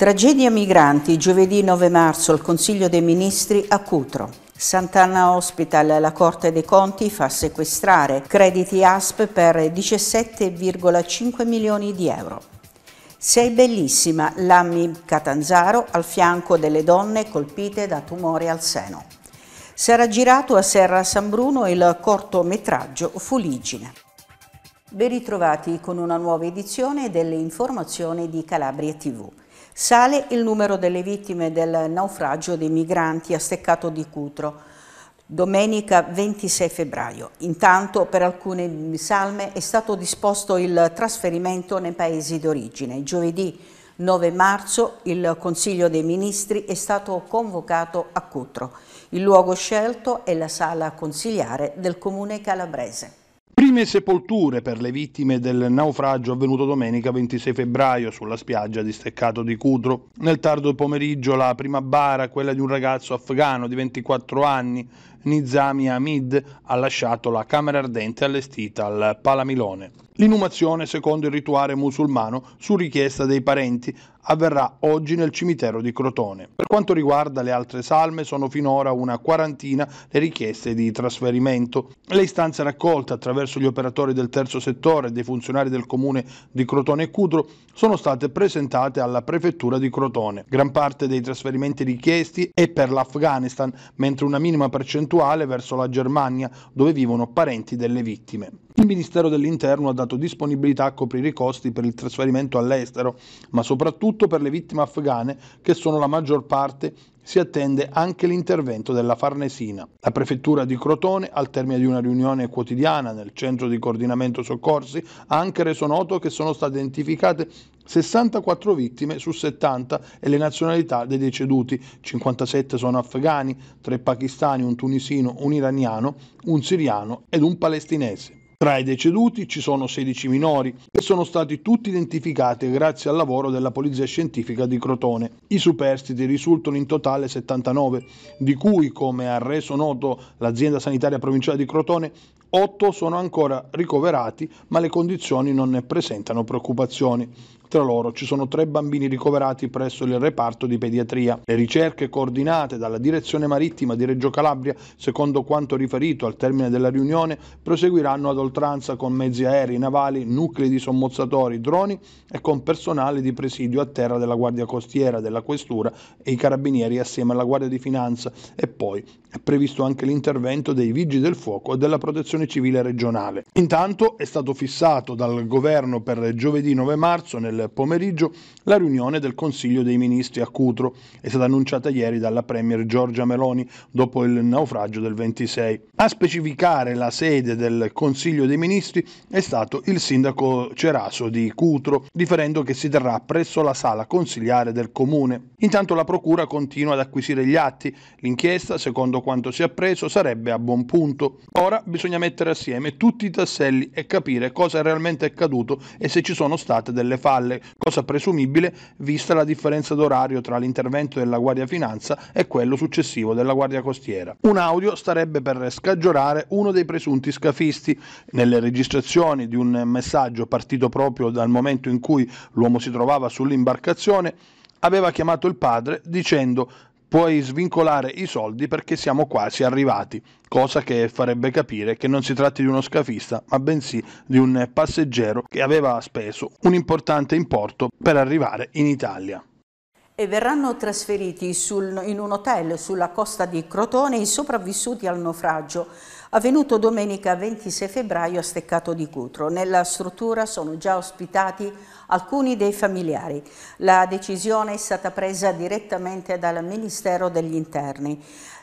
Tragedia migranti, giovedì 9 marzo, il Consiglio dei Ministri a Cutro. Sant'Anna Hospital, la Corte dei Conti fa sequestrare crediti ASP per 17,5 milioni di euro. Sei bellissima, Lammi Catanzaro al fianco delle donne colpite da tumore al seno. Sarà girato a Serra San Bruno il cortometraggio Fuligine. Ben ritrovati con una nuova edizione delle informazioni di Calabria TV. Sale il numero delle vittime del naufragio dei migranti a Steccato di Cutro, domenica 26 febbraio. Intanto per alcune salme è stato disposto il trasferimento nei paesi d'origine. Giovedì 9 marzo il Consiglio dei Ministri è stato convocato a Cutro. Il luogo scelto è la sala consigliare del Comune Calabrese prime sepolture per le vittime del naufragio avvenuto domenica 26 febbraio sulla spiaggia di Steccato di Cutro. Nel tardo pomeriggio la prima bara, quella di un ragazzo afghano di 24 anni, Nizami Hamid ha lasciato la camera ardente allestita al Palamilone. L'inumazione, secondo il rituale musulmano, su richiesta dei parenti, avverrà oggi nel cimitero di Crotone. Per quanto riguarda le altre salme, sono finora una quarantina le richieste di trasferimento. Le istanze raccolte attraverso gli operatori del terzo settore e dei funzionari del comune di Crotone e Cutro sono state presentate alla prefettura di Crotone. Gran parte dei trasferimenti richiesti è per l'Afghanistan, mentre una minima percentuale puntuale verso la Germania, dove vivono parenti delle vittime. Il Ministero dell'Interno ha dato disponibilità a coprire i costi per il trasferimento all'estero, ma soprattutto per le vittime afghane, che sono la maggior parte si attende anche l'intervento della Farnesina. La prefettura di Crotone, al termine di una riunione quotidiana nel centro di coordinamento soccorsi, ha anche reso noto che sono state identificate 64 vittime su 70 e le nazionalità dei deceduti, 57 sono afghani, 3 pakistani, un tunisino, un iraniano, un siriano ed un palestinese. Tra i deceduti ci sono 16 minori che sono stati tutti identificati grazie al lavoro della polizia scientifica di Crotone. I superstiti risultano in totale 79, di cui, come ha reso noto l'azienda sanitaria provinciale di Crotone, 8 sono ancora ricoverati, ma le condizioni non ne presentano preoccupazioni. Tra loro ci sono tre bambini ricoverati presso il reparto di pediatria. Le ricerche coordinate dalla Direzione Marittima di Reggio Calabria, secondo quanto riferito al termine della riunione, proseguiranno ad oltranza con mezzi aerei, navali, nuclei di sommozzatori, droni e con personale di presidio a terra della Guardia Costiera, della Questura e i Carabinieri assieme alla Guardia di Finanza e poi è previsto anche l'intervento dei Vigili del Fuoco e della Protezione Civile regionale. Intanto è stato fissato dal governo per giovedì 9 marzo nelle pomeriggio la riunione del Consiglio dei Ministri a Cutro. È stata annunciata ieri dalla Premier Giorgia Meloni dopo il naufragio del 26. A specificare la sede del Consiglio dei Ministri è stato il sindaco Ceraso di Cutro, riferendo che si terrà presso la sala consigliare del comune. Intanto la procura continua ad acquisire gli atti. L'inchiesta, secondo quanto si è appreso, sarebbe a buon punto. Ora bisogna mettere assieme tutti i tasselli e capire cosa è realmente accaduto e se ci sono state delle falle. Valle, cosa presumibile vista la differenza d'orario tra l'intervento della Guardia Finanza e quello successivo della Guardia Costiera. Un audio starebbe per scaggiorare uno dei presunti scafisti. Nelle registrazioni di un messaggio partito proprio dal momento in cui l'uomo si trovava sull'imbarcazione, aveva chiamato il padre dicendo puoi svincolare i soldi perché siamo quasi arrivati, cosa che farebbe capire che non si tratti di uno scafista, ma bensì di un passeggero che aveva speso un importante importo per arrivare in Italia e verranno trasferiti sul, in un hotel sulla costa di Crotone i sopravvissuti al naufragio avvenuto domenica 26 febbraio a Steccato di Cutro. Nella struttura sono già ospitati alcuni dei familiari. La decisione è stata presa direttamente dal Ministero degli Interni.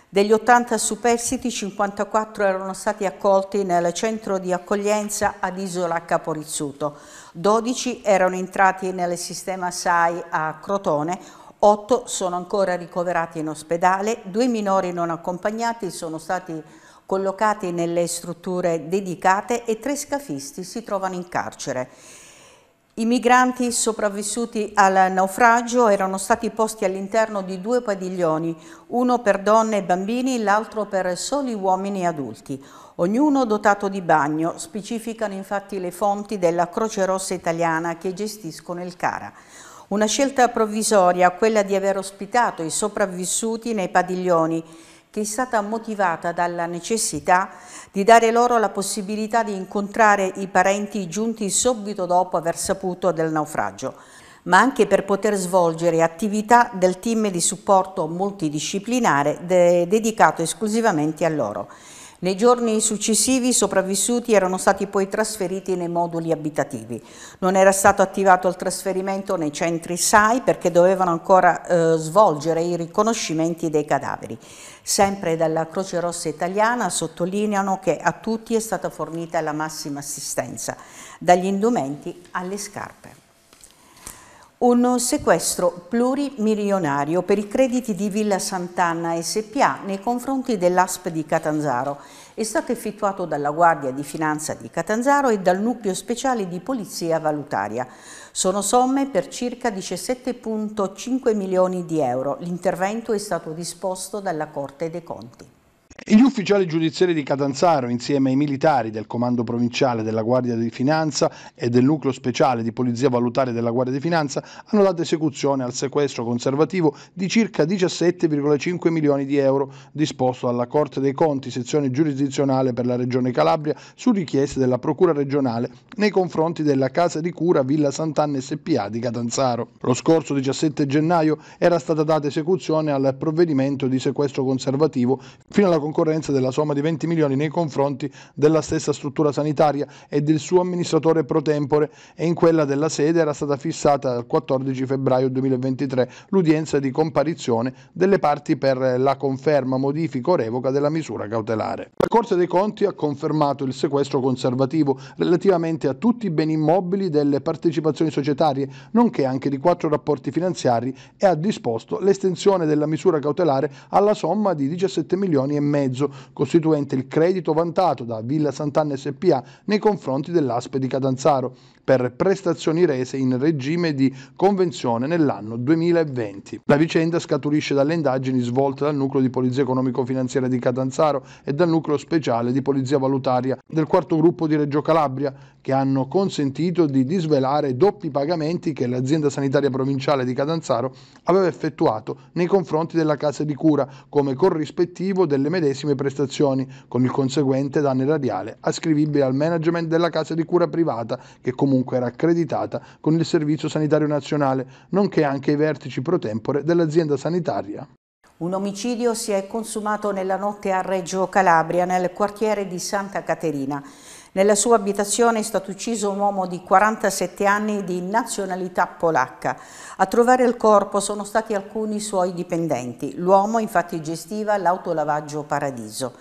Degli 80 superstiti, 54 erano stati accolti nel centro di accoglienza ad Isola Caporizzuto, 12 erano entrati nel sistema SAI a Crotone, 8 sono ancora ricoverati in ospedale, due minori non accompagnati sono stati collocati nelle strutture dedicate e tre scafisti si trovano in carcere. I migranti sopravvissuti al naufragio erano stati posti all'interno di due padiglioni, uno per donne e bambini, l'altro per soli uomini e adulti, ognuno dotato di bagno, specificano infatti le fonti della Croce Rossa italiana che gestiscono il CARA. Una scelta provvisoria, quella di aver ospitato i sopravvissuti nei padiglioni, che è stata motivata dalla necessità di dare loro la possibilità di incontrare i parenti giunti subito dopo aver saputo del naufragio, ma anche per poter svolgere attività del team di supporto multidisciplinare de dedicato esclusivamente a loro. Nei giorni successivi i sopravvissuti erano stati poi trasferiti nei moduli abitativi. Non era stato attivato il trasferimento nei centri SAI perché dovevano ancora eh, svolgere i riconoscimenti dei cadaveri. Sempre dalla Croce Rossa Italiana sottolineano che a tutti è stata fornita la massima assistenza, dagli indumenti alle scarpe. Un sequestro plurimilionario per i crediti di Villa Sant'Anna SPA nei confronti dell'ASP di Catanzaro è stato effettuato dalla Guardia di Finanza di Catanzaro e dal Nucleo Speciale di Polizia Valutaria. Sono somme per circa 17,5 milioni di euro. L'intervento è stato disposto dalla Corte dei Conti. Gli ufficiali giudiziari di Catanzaro, insieme ai militari del Comando Provinciale della Guardia di Finanza e del Nucleo Speciale di Polizia Valutaria della Guardia di Finanza, hanno dato esecuzione al sequestro conservativo di circa 17,5 milioni di euro disposto dalla Corte dei Conti, sezione giurisdizionale per la Regione Calabria, su richiesta della Procura regionale nei confronti della Casa di Cura Villa Sant'Anna SPA di Catanzaro. Lo scorso 17 gennaio era stata data esecuzione al provvedimento di sequestro conservativo fino alla concorrenza della somma di 20 milioni nei confronti della stessa struttura sanitaria e del suo amministratore pro tempore e in quella della sede era stata fissata il 14 febbraio 2023 l'udienza di comparizione delle parti per la conferma, modifica o revoca della misura cautelare. La Corte dei Conti ha confermato il sequestro conservativo relativamente a tutti i beni immobili delle partecipazioni societarie, nonché anche di quattro rapporti finanziari e ha disposto l'estensione della misura cautelare alla somma di 17 milioni e mezzo mezzo, costituente il credito vantato da Villa Sant'Anna SPA nei confronti dell'Aspe di Catanzaro per prestazioni rese in regime di convenzione nell'anno 2020. La vicenda scaturisce dalle indagini svolte dal nucleo di polizia economico-finanziaria di Catanzaro e dal nucleo speciale di polizia valutaria del quarto gruppo di Reggio Calabria, che hanno consentito di disvelare doppi pagamenti che l'azienda sanitaria provinciale di Catanzaro aveva effettuato nei confronti della casa di cura come corrispettivo delle medesime prestazioni, con il conseguente danno erariale ascrivibile al management della casa di cura privata che comunque comunque era accreditata con il Servizio Sanitario Nazionale, nonché anche i vertici pro tempore dell'azienda sanitaria. Un omicidio si è consumato nella notte a Reggio Calabria, nel quartiere di Santa Caterina. Nella sua abitazione è stato ucciso un uomo di 47 anni di nazionalità polacca. A trovare il corpo sono stati alcuni suoi dipendenti. L'uomo infatti gestiva l'autolavaggio Paradiso.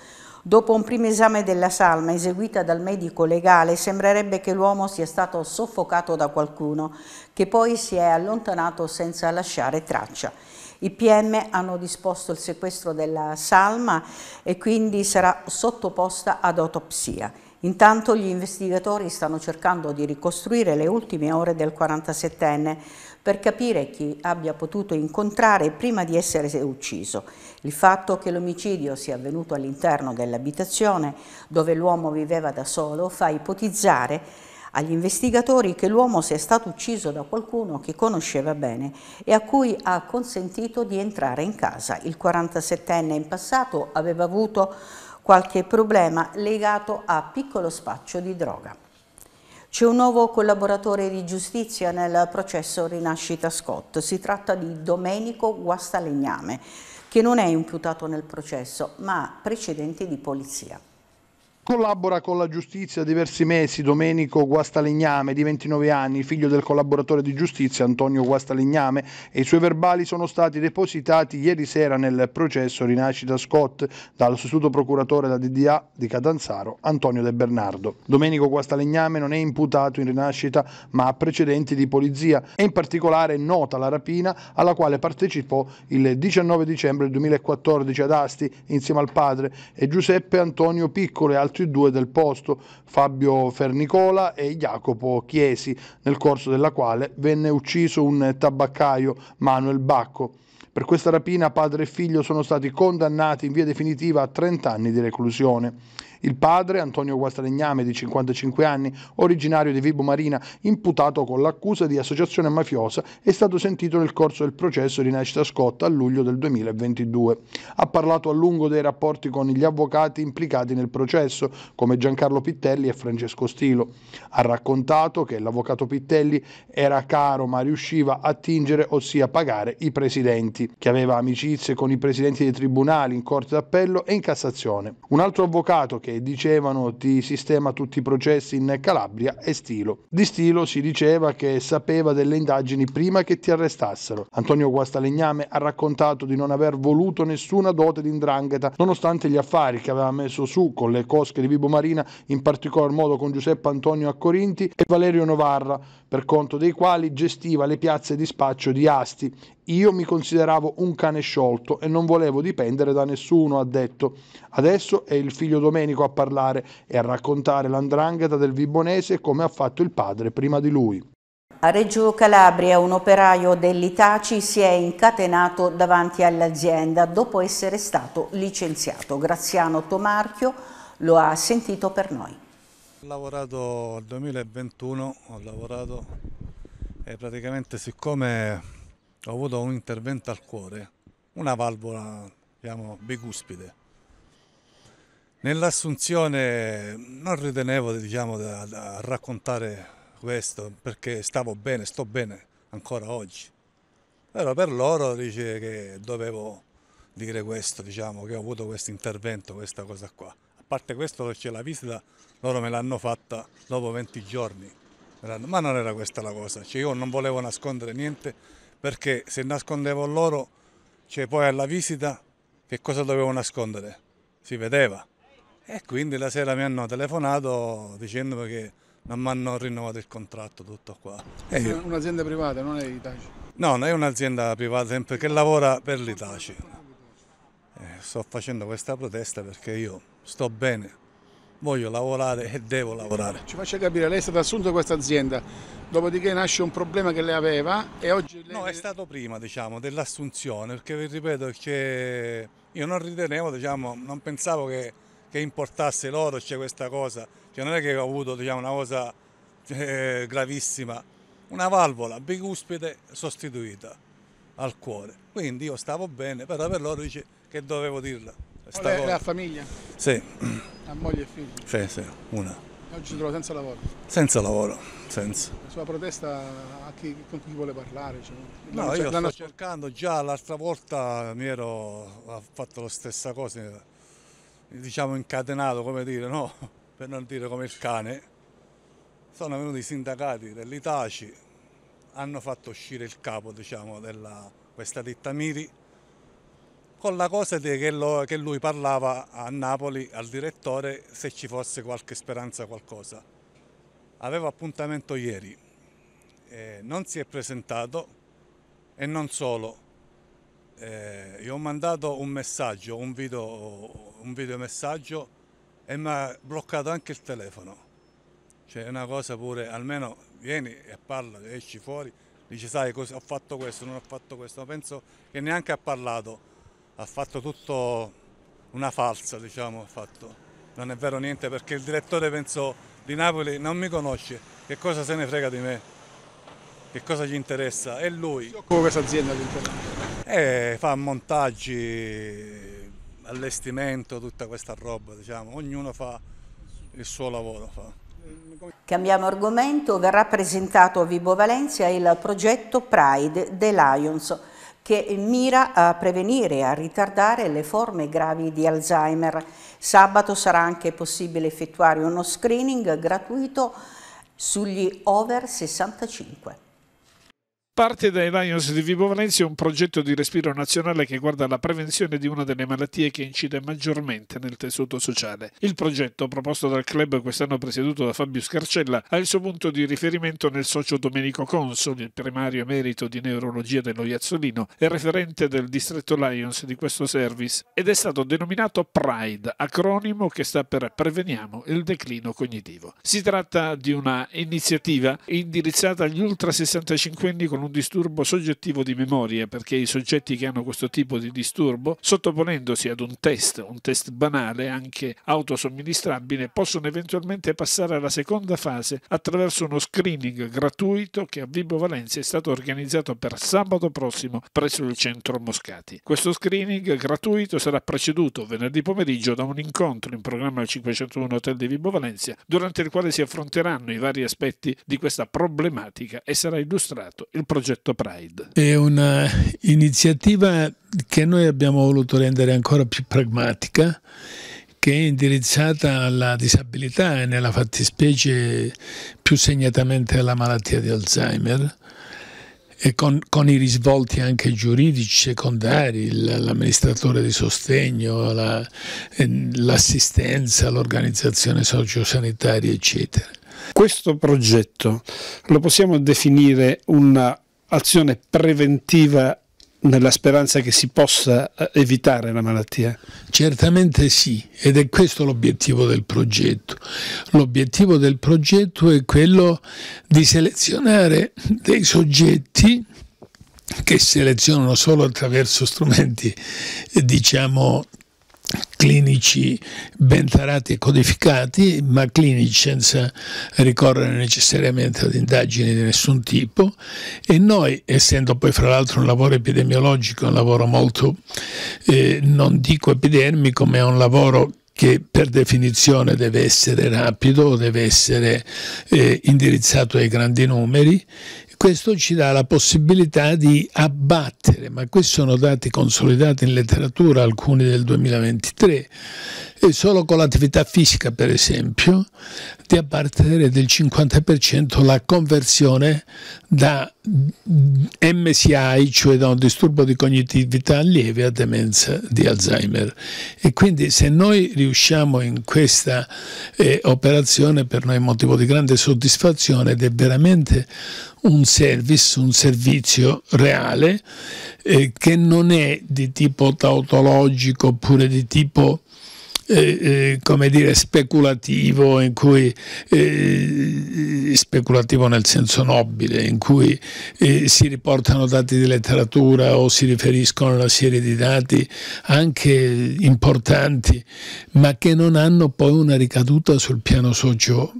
Dopo un primo esame della salma eseguita dal medico legale sembrerebbe che l'uomo sia stato soffocato da qualcuno che poi si è allontanato senza lasciare traccia. I PM hanno disposto il sequestro della salma e quindi sarà sottoposta ad autopsia. Intanto gli investigatori stanno cercando di ricostruire le ultime ore del 47enne per capire chi abbia potuto incontrare prima di essere ucciso. Il fatto che l'omicidio sia avvenuto all'interno dell'abitazione dove l'uomo viveva da solo fa ipotizzare agli investigatori che l'uomo sia stato ucciso da qualcuno che conosceva bene e a cui ha consentito di entrare in casa. Il 47enne in passato aveva avuto qualche problema legato a piccolo spaccio di droga. C'è un nuovo collaboratore di giustizia nel processo Rinascita Scott. Si tratta di Domenico Guastalegname, che non è imputato nel processo, ma precedente di polizia. Collabora con la giustizia diversi mesi Domenico Guastalegname, di 29 anni, figlio del collaboratore di giustizia Antonio Guastalegname, e i suoi verbali sono stati depositati ieri sera nel processo Rinascita Scott dal sostituto procuratore da DDA di Catanzaro, Antonio De Bernardo. Domenico Guastalegname non è imputato in rinascita ma ha precedenti di polizia e in particolare nota la rapina alla quale partecipò il 19 dicembre 2014 ad Asti insieme al padre e Giuseppe Antonio Piccolo e altri altri due del posto, Fabio Fernicola e Jacopo Chiesi, nel corso della quale venne ucciso un tabaccaio, Manuel Bacco. Per questa rapina padre e figlio sono stati condannati in via definitiva a 30 anni di reclusione. Il padre, Antonio Guastalegname, di 55 anni, originario di Vibo Marina, imputato con l'accusa di associazione mafiosa, è stato sentito nel corso del processo di nascita scotta a luglio del 2022. Ha parlato a lungo dei rapporti con gli avvocati implicati nel processo, come Giancarlo Pittelli e Francesco Stilo. Ha raccontato che l'avvocato Pittelli era caro ma riusciva a tingere, ossia pagare, i presidenti, che aveva amicizie con i presidenti dei tribunali in Corte d'Appello e in Cassazione. Un altro avvocato che che dicevano ti sistema tutti i processi in Calabria e Stilo. Di Stilo si diceva che sapeva delle indagini prima che ti arrestassero. Antonio Guastalegname ha raccontato di non aver voluto nessuna dote di indrangheta, nonostante gli affari che aveva messo su con le cosche di Vibo Marina, in particolar modo con Giuseppe Antonio a Corinti e Valerio Novarra, per conto dei quali gestiva le piazze di spaccio di Asti io mi consideravo un cane sciolto e non volevo dipendere da nessuno, ha detto. Adesso è il figlio Domenico a parlare e a raccontare l'andrangheta del Vibonese come ha fatto il padre prima di lui. A Reggio Calabria un operaio dell'Itaci si è incatenato davanti all'azienda dopo essere stato licenziato. Graziano Tomarchio lo ha sentito per noi. Ho lavorato nel 2021, ho lavorato e praticamente siccome ho avuto un intervento al cuore, una valvola diciamo, bicuspide. Nell'assunzione non ritenevo diciamo, da, da raccontare questo perché stavo bene, sto bene ancora oggi. Però per loro dice che dovevo dire questo, diciamo, che ho avuto questo intervento, questa cosa qua. A parte questo c'è la visita, loro me l'hanno fatta dopo 20 giorni. Ma non era questa la cosa, cioè io non volevo nascondere niente perché se nascondevo loro, cioè poi alla visita, che cosa dovevo nascondere? Si vedeva. E quindi la sera mi hanno telefonato dicendo che non mi hanno rinnovato il contratto, tutto qua. È io... un'azienda privata, non è Itaci? No, è un'azienda privata sempre che lavora per l'Itaci. Eh, sto facendo questa protesta perché io sto bene voglio lavorare e devo lavorare. Ci faccia capire, lei è stato assunto da questa azienda, dopodiché nasce un problema che lei aveva e oggi lei... No, è stato prima diciamo, dell'assunzione, perché vi ripeto che io non ritenevo, diciamo, non pensavo che, che importasse loro cioè, questa cosa, cioè, non è che ho avuto diciamo, una cosa eh, gravissima, una valvola bicuspide sostituita al cuore, quindi io stavo bene, però per loro dice che dovevo dirla. La famiglia? Sì. A moglie e figli? Sì, sì, una. E oggi si trova senza lavoro? Senza lavoro, senza. La sua protesta a chi, con chi vuole parlare? Cioè, no, io sto cercando, già l'altra volta mi ero fatto la stessa cosa, diciamo incatenato, come dire, no? Per non dire come il cane. Sono venuti i sindacati dell'Itaci, hanno fatto uscire il capo diciamo, della, questa ditta Miri con la cosa che, lo, che lui parlava a Napoli al direttore se ci fosse qualche speranza, qualcosa. Aveva appuntamento ieri, eh, non si è presentato e non solo. Eh, io ho mandato un messaggio, un video, un video messaggio e mi ha bloccato anche il telefono. Cioè una cosa pure, almeno vieni e parla, esci fuori, dici sai ho fatto questo, non ho fatto questo, penso che neanche ha parlato ha fatto tutto una falsa, diciamo, Non è vero niente perché il direttore, penso, di Napoli non mi conosce, che cosa se ne frega di me, che cosa gli interessa, è lui. Si occupa questa azienda all'interno? Eh, fa montaggi, allestimento, tutta questa roba, diciamo, ognuno fa il suo lavoro. Fa. Cambiamo argomento, verrà presentato a Vibo Valencia il progetto Pride The Lions, che mira a prevenire e a ritardare le forme gravi di Alzheimer. Sabato sarà anche possibile effettuare uno screening gratuito sugli over 65. Parte dai Lions di Vibo Valencia un progetto di respiro nazionale che guarda la prevenzione di una delle malattie che incide maggiormente nel tessuto sociale. Il progetto, proposto dal club quest'anno presieduto da Fabio Scarcella, ha il suo punto di riferimento nel socio Domenico Consoli, il primario emerito di neurologia dello Iazzolino e referente del distretto Lions di questo service, ed è stato denominato PRIDE, acronimo che sta per Preveniamo il declino cognitivo. Si tratta di una iniziativa indirizzata agli ultra 65 anni con un un disturbo soggettivo di memoria perché i soggetti che hanno questo tipo di disturbo, sottoponendosi ad un test, un test banale, anche autosomministrabile, possono eventualmente passare alla seconda fase attraverso uno screening gratuito che a Vibo Valencia è stato organizzato per sabato prossimo presso il centro Moscati. Questo screening gratuito sarà preceduto venerdì pomeriggio da un incontro in programma al 501 Hotel di Vibo Valencia, durante il quale si affronteranno i vari aspetti di questa problematica e sarà illustrato il progetto progetto Pride. È un'iniziativa eh, che noi abbiamo voluto rendere ancora più pragmatica, che è indirizzata alla disabilità e nella fattispecie più segnatamente alla malattia di Alzheimer. E con, con i risvolti anche giuridici secondari, l'amministratore di sostegno, eh, l'assistenza, la, l'organizzazione sociosanitaria, eccetera. Questo progetto lo possiamo definire una azione preventiva nella speranza che si possa eh, evitare la malattia? Certamente sì, ed è questo l'obiettivo del progetto. L'obiettivo del progetto è quello di selezionare dei soggetti che selezionano solo attraverso strumenti, eh, diciamo, clinici ben tarati e codificati, ma clinici senza ricorrere necessariamente ad indagini di nessun tipo e noi, essendo poi fra l'altro un lavoro epidemiologico, un lavoro molto, eh, non dico epidermico, ma è un lavoro che per definizione deve essere rapido, deve essere eh, indirizzato ai grandi numeri questo ci dà la possibilità di abbattere, ma questi sono dati consolidati in letteratura, alcuni del 2023, e solo con l'attività fisica per esempio di abbattere del 50% la conversione da MCI, cioè da un disturbo di cognitività lieve a demenza di Alzheimer. E quindi se noi riusciamo in questa eh, operazione per noi è motivo di grande soddisfazione ed è veramente un service, un servizio reale eh, che non è di tipo tautologico oppure di tipo eh, eh, come dire, speculativo, in cui, eh, speculativo nel senso nobile, in cui eh, si riportano dati di letteratura o si riferiscono a una serie di dati anche importanti, ma che non hanno poi una ricaduta sul piano socio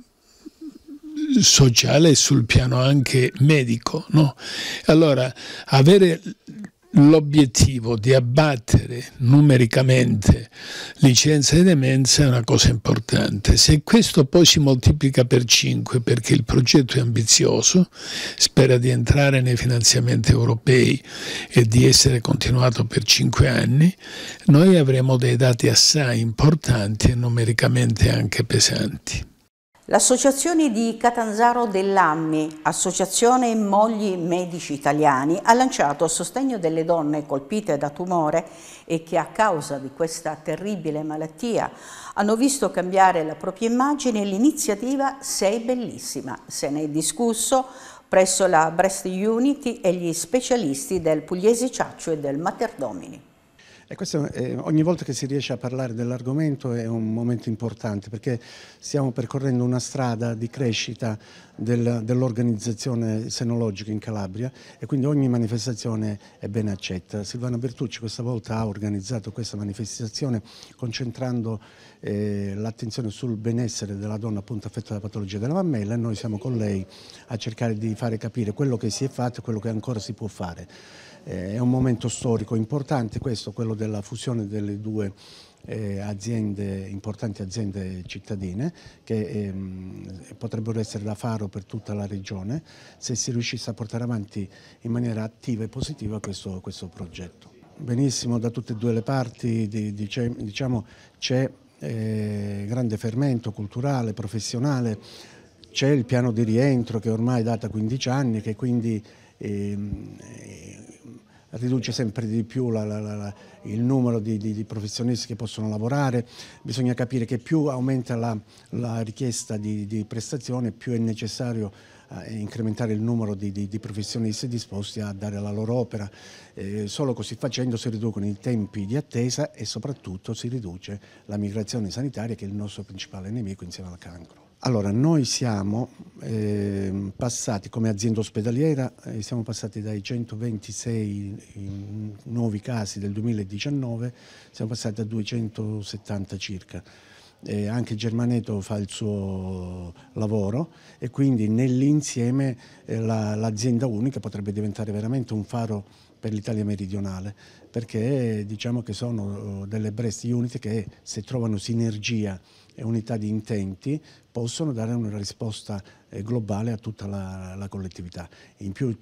sociale e sul piano anche medico. No? Allora, avere l'obiettivo di abbattere numericamente licenza e demenza è una cosa importante. Se questo poi si moltiplica per 5 perché il progetto è ambizioso, spera di entrare nei finanziamenti europei e di essere continuato per 5 anni, noi avremo dei dati assai importanti e numericamente anche pesanti. L'associazione di Catanzaro dell'Ammi, Associazione Mogli Medici Italiani, ha lanciato a sostegno delle donne colpite da tumore e che a causa di questa terribile malattia hanno visto cambiare la propria immagine l'iniziativa Sei Bellissima. Se ne è discusso presso la Breast Unity e gli specialisti del Pugliese Ciaccio e del Materdomini. E questo, eh, ogni volta che si riesce a parlare dell'argomento è un momento importante perché stiamo percorrendo una strada di crescita del, dell'organizzazione senologica in Calabria e quindi ogni manifestazione è ben accetta. Silvana Bertucci questa volta ha organizzato questa manifestazione concentrando eh, l'attenzione sul benessere della donna appunto affetta da patologia della mammella e noi siamo con lei a cercare di fare capire quello che si è fatto e quello che ancora si può fare. Eh, è un momento storico importante questo, quello della fusione delle due eh, aziende, importanti aziende cittadine che ehm, potrebbero essere la faro per tutta la regione se si riuscisse a portare avanti in maniera attiva e positiva questo, questo progetto. Benissimo, da tutte e due le parti di, di, diciamo, c'è eh, grande fermento culturale, professionale, c'è il piano di rientro che ormai è data 15 anni che quindi eh, riduce sempre di più la, la, la, il numero di, di, di, professionisti che possono lavorare, bisogna capire che più aumenta la, richiesta di, di prestazione, più è necessario eh, incrementare il numero di, di, professionisti disposti a dare la loro opera. Eh, solo così facendo si riducono i tempi di attesa e soprattutto si riduce la migrazione sanitaria che è il nostro principale nemico insieme al cancro. Allora, noi siamo eh, passati come azienda ospedaliera, eh, siamo passati dai 126 nuovi casi del 2019, siamo passati a 270 circa. Eh, anche Germaneto fa il suo lavoro e quindi nell'insieme eh, l'azienda la, unica potrebbe diventare veramente un faro per l'Italia meridionale, perché eh, diciamo che sono oh, delle breast unit che se trovano sinergia e unità di intenti possono dare una risposta eh, globale a tutta la, la collettività. In più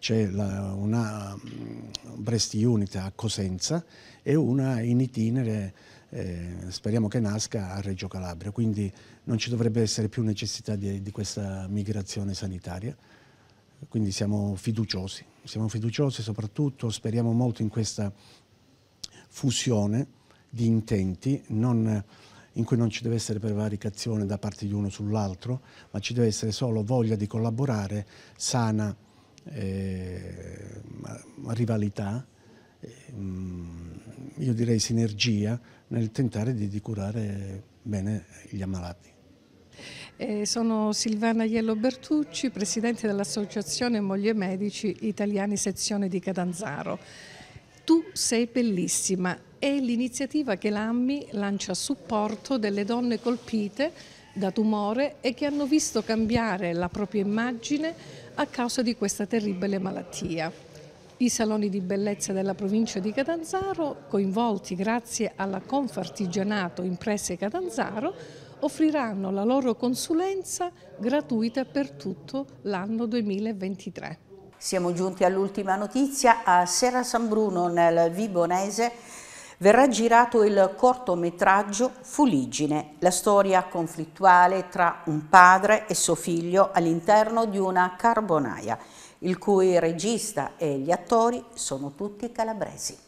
c'è una mm, Brest Unit a Cosenza e una in itinere, eh, speriamo che nasca, a Reggio Calabria. Quindi non ci dovrebbe essere più necessità di, di questa migrazione sanitaria. Quindi siamo fiduciosi, siamo fiduciosi soprattutto, speriamo molto in questa fusione di intenti, non in cui non ci deve essere prevaricazione da parte di uno sull'altro, ma ci deve essere solo voglia di collaborare, sana eh, rivalità, eh, io direi sinergia nel tentare di, di curare bene gli ammalati. Eh, sono Silvana Iello Bertucci, presidente dell'Associazione Moglie Medici Italiani Sezione di Catanzaro. Tu sei bellissima è l'iniziativa che l'AMMI lancia a supporto delle donne colpite da tumore e che hanno visto cambiare la propria immagine a causa di questa terribile malattia. I saloni di bellezza della provincia di Catanzaro, coinvolti grazie alla Confartigianato Imprese Catanzaro, offriranno la loro consulenza gratuita per tutto l'anno 2023. Siamo giunti all'ultima notizia, a Serra San Bruno nel Vibonese verrà girato il cortometraggio Fuligine, la storia conflittuale tra un padre e suo figlio all'interno di una carbonaia, il cui regista e gli attori sono tutti calabresi.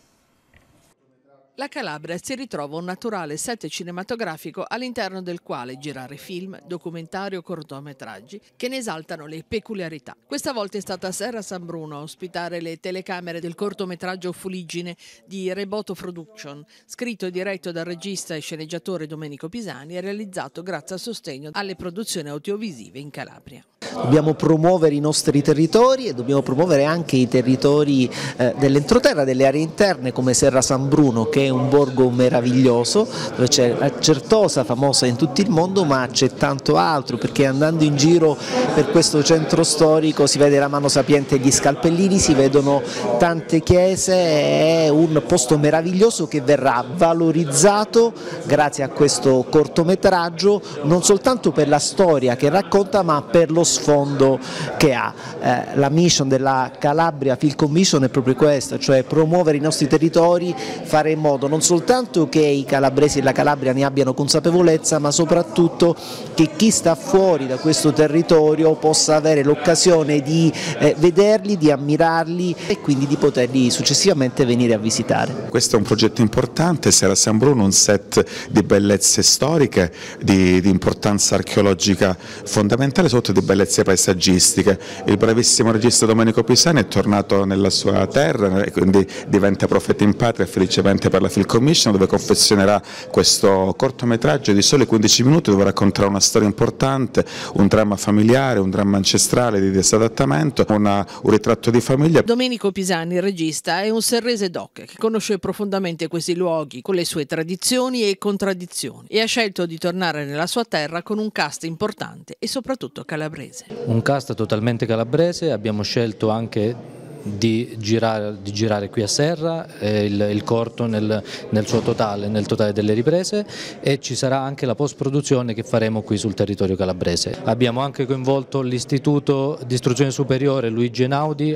La Calabria si ritrova un naturale set cinematografico all'interno del quale girare film, documentari o cortometraggi che ne esaltano le peculiarità. Questa volta è stata Serra San Bruno a ospitare le telecamere del cortometraggio Fuligine di Reboto Production, scritto e diretto dal regista e sceneggiatore Domenico Pisani e realizzato grazie al sostegno alle produzioni audiovisive in Calabria. Dobbiamo promuovere i nostri territori e dobbiamo promuovere anche i territori eh, dell'entroterra, delle aree interne come Serra San Bruno che è un borgo meraviglioso dove c'è la Certosa famosa in tutto il mondo ma c'è tanto altro perché andando in giro per questo centro storico si vede la mano sapiente degli scalpellini, si vedono tante chiese, è un posto meraviglioso che verrà valorizzato grazie a questo cortometraggio non soltanto per la storia che racconta ma per lo sfondo che ha. Eh, la mission della Calabria Film Commission è proprio questa, cioè promuovere i nostri territori, faremo modo non soltanto che i calabresi e la Calabria ne abbiano consapevolezza ma soprattutto che chi sta fuori da questo territorio possa avere l'occasione di eh, vederli, di ammirarli e quindi di poterli successivamente venire a visitare. Questo è un progetto importante, Sera San Bruno un set di bellezze storiche, di, di importanza archeologica fondamentale, sotto di bellezze paesaggistiche. Il bravissimo regista Domenico Pisani è tornato nella sua terra e quindi diventa profeta in patria e felicemente per alla Film Commission dove confezionerà questo cortometraggio di sole 15 minuti dove racconterà una storia importante, un dramma familiare, un dramma ancestrale di disadattamento, una, un ritratto di famiglia. Domenico Pisani, il regista, è un serrese doc che conosce profondamente questi luoghi con le sue tradizioni e contraddizioni e ha scelto di tornare nella sua terra con un cast importante e soprattutto calabrese. Un cast totalmente calabrese, abbiamo scelto anche di girare, di girare qui a Serra eh, il, il, corto nel, nel, suo totale, nel totale delle riprese e ci sarà anche la post produzione che faremo qui sul territorio calabrese. Abbiamo anche coinvolto l'Istituto di Istruzione Superiore Luigi Enaudi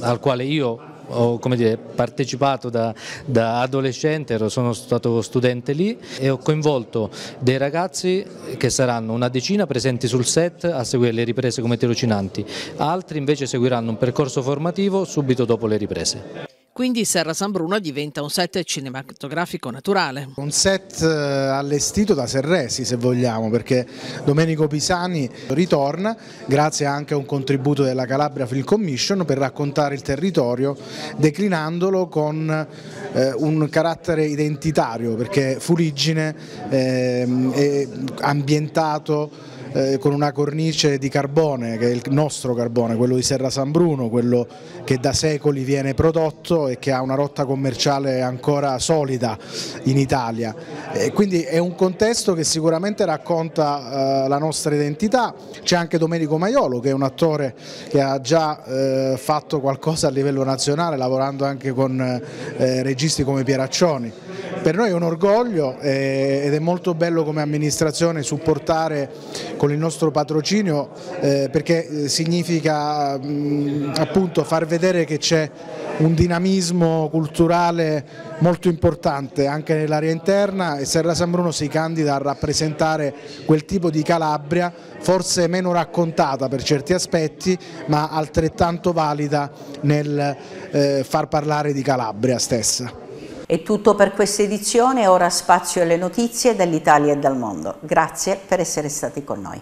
al quale io ho dire, partecipato da, da adolescente, ero, sono stato studente lì e ho coinvolto dei ragazzi che saranno una decina presenti sul set a seguire le riprese come tirocinanti, altri invece seguiranno un percorso formativo subito dopo le riprese. Quindi Serra San Bruno diventa un set cinematografico naturale. Un set eh, allestito da Serresi se vogliamo perché Domenico Pisani ritorna grazie anche a un contributo della Calabria Film Commission per raccontare il territorio declinandolo con eh, un carattere identitario perché Fuligine eh, è ambientato eh, con una cornice di carbone, che è il nostro carbone, quello di Serra San Bruno, quello che da secoli viene prodotto e che ha una rotta commerciale ancora solida in Italia. E eh, quindi è un contesto che sicuramente racconta eh, la nostra identità, c'è anche Domenico Maiolo che è un attore che ha già eh, fatto qualcosa a livello nazionale lavorando anche con eh, registi come Pieraccioni. Per noi è un orgoglio ed è molto bello come amministrazione supportare con il nostro patrocinio eh, perché eh, significa mh, mm, appunto far vedere che c'è un dinamismo culturale molto importante anche nell'area interna e Serra San Bruno si candida a rappresentare quel tipo di Calabria forse meno raccontata per certi aspetti ma altrettanto valida nel eh, far parlare di Calabria stessa. È tutto per questa edizione, ora spazio alle notizie dall'Italia e dal mondo. Grazie per essere stati con noi.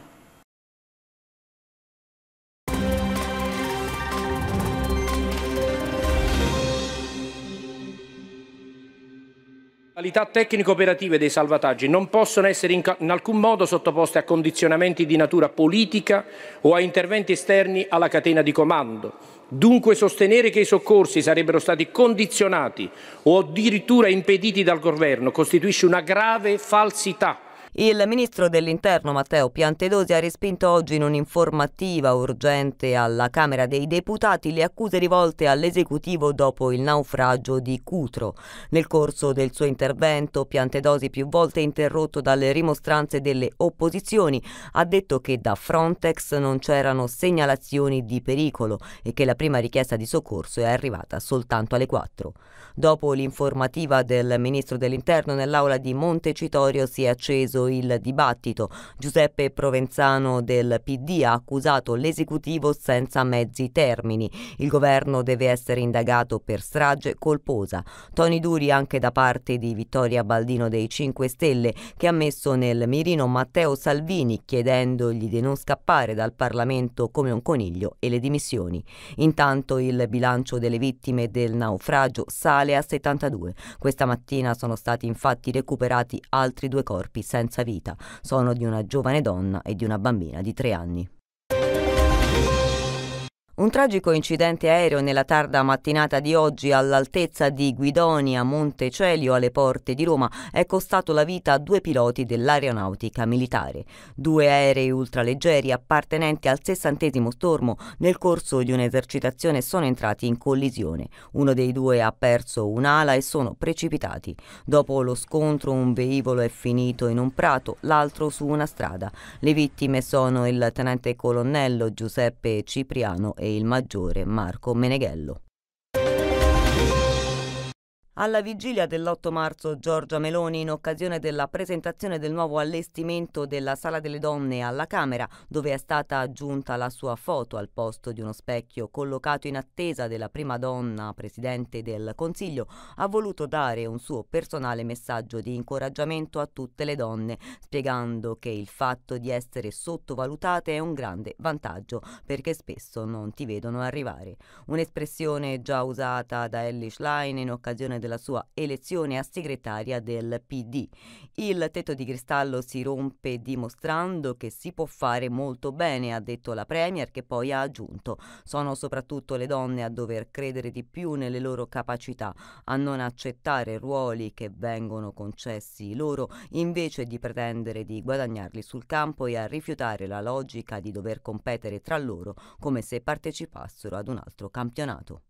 Le modalità tecnico-operative dei salvataggi non possono essere in, alcun modo sottoposte a condizionamenti di natura politica o a interventi esterni alla catena di comando, Dunque sostenere che i soccorsi sarebbero stati condizionati o addirittura impediti dal governo costituisce una grave falsità il ministro dell'Interno Matteo Piantedosi ha respinto oggi in un'informativa urgente alla Camera dei Deputati le accuse rivolte all'esecutivo dopo il naufragio di Cutro. Nel corso del suo intervento, Piantedosi, più volte interrotto dalle rimostranze delle opposizioni, ha detto che da Frontex non c'erano segnalazioni di pericolo e che la prima richiesta di soccorso è arrivata soltanto alle 4. Dopo l'informativa del ministro dell'Interno nell'aula di Montecitorio si è acceso acceso il dibattito. Giuseppe Provenzano del PD ha accusato l'esecutivo senza mezzi termini. Il governo deve essere indagato per strage colposa. Toni duri anche da parte di Vittoria Baldino dei 5 Stelle che ha messo nel mirino Matteo Salvini chiedendogli di non scappare dal Parlamento come un coniglio e le dimissioni. Intanto il bilancio delle vittime del naufragio sale a 72. Questa mattina sono stati infatti recuperati altri due corpi senza senza vita, sono di una giovane donna e di una bambina di tre anni. Un tragico incidente aereo nella tarda mattinata di oggi all'altezza di Guidonia, Montecelio, alle porte di Roma, è costato la vita a due piloti dell'aeronautica militare. Due aerei ultraleggeri appartenenti al sessantesimo stormo nel corso di un'esercitazione sono entrati in collisione. Uno dei due ha perso un'ala e sono precipitati. Dopo lo scontro un veicolo è finito in un prato, l'altro su una strada. Le vittime sono il tenente colonnello Giuseppe Cipriano e e il maggiore Marco Meneghello. Alla vigilia dell'8 marzo Giorgia Meloni, in occasione della presentazione del nuovo allestimento della Sala delle Donne alla Camera, dove è stata aggiunta la sua foto al posto di uno specchio collocato in attesa della prima donna presidente del Consiglio, ha voluto dare un suo personale messaggio di incoraggiamento a tutte le donne, spiegando che il fatto di essere sottovalutate è un grande vantaggio perché spesso non ti vedono arrivare. Un'espressione già usata da Ellie Schlein in occasione del della sua elezione a segretaria del PD. Il tetto di cristallo si rompe dimostrando che si può fare molto bene, ha detto la Premier che poi ha aggiunto. Sono soprattutto le donne a dover credere di più nelle loro capacità, a non accettare ruoli che vengono concessi loro invece di pretendere di guadagnarli sul campo e a rifiutare la logica di dover competere tra loro come se partecipassero ad un altro campionato.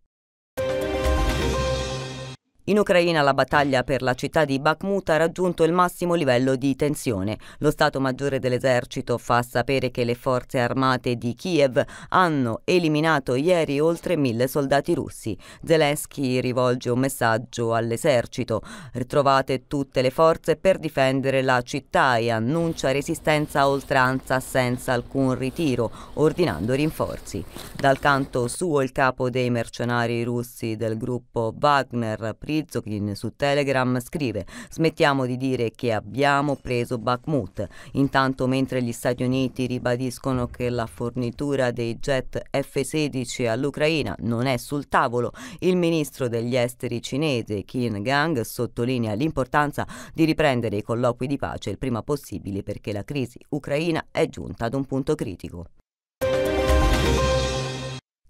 In Ucraina la battaglia per la città di Bakhmut ha raggiunto il massimo livello di tensione. Lo Stato Maggiore dell'Esercito fa sapere che le forze armate di Kiev hanno eliminato ieri oltre mille soldati russi. Zelensky rivolge un messaggio all'esercito. Ritrovate tutte le forze per difendere la città e annuncia resistenza a oltranza senza alcun ritiro, ordinando rinforzi. Dal canto suo il capo dei mercenari russi del gruppo Wagner, Pri Fabrizio su Telegram scrive smettiamo di dire che abbiamo preso Bakhmut. Intanto mentre gli Stati Uniti ribadiscono che la fornitura dei jet F-16 all'Ucraina non è sul tavolo, il ministro degli esteri cinese Qin Gang sottolinea l'importanza di riprendere i colloqui di pace il prima possibile perché la crisi ucraina è giunta ad un punto critico.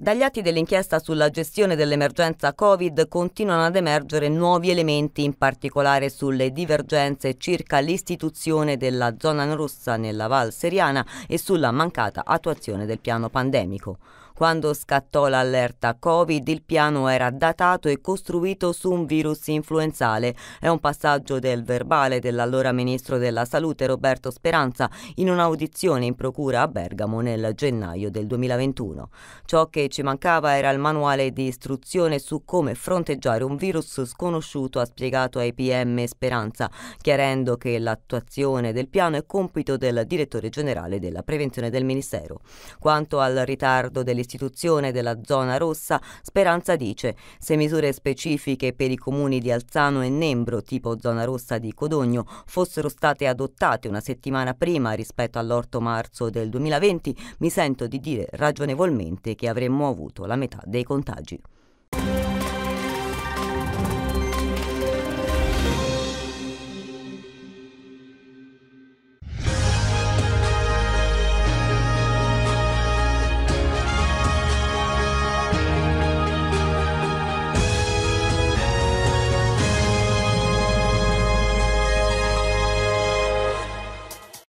Dagli atti dell'inchiesta sulla gestione dell'emergenza Covid continuano ad emergere nuovi elementi, in particolare sulle divergenze circa l'istituzione della zona rossa nella Val Seriana e sulla mancata attuazione del piano pandemico. Quando scattò l'allerta Covid, il piano era datato e costruito su un virus influenzale. È un passaggio del verbale dell'allora ministro della Salute Roberto Speranza in un'audizione in procura a Bergamo nel gennaio del 2021. Ciò che ci mancava era il manuale di istruzione su come fronteggiare un virus sconosciuto, ha spiegato ai PM Speranza, chiarendo che l'attuazione del piano è compito del direttore generale della prevenzione del Ministero. Quanto al ritardo dell'istruzione, l'istituzione della zona rossa, Speranza dice se misure specifiche per i comuni di Alzano e Nembro, tipo zona rossa di Codogno, fossero state adottate una settimana prima rispetto all'8 marzo del 2020, mi sento di dire ragionevolmente che avremmo avuto la metà dei contagi.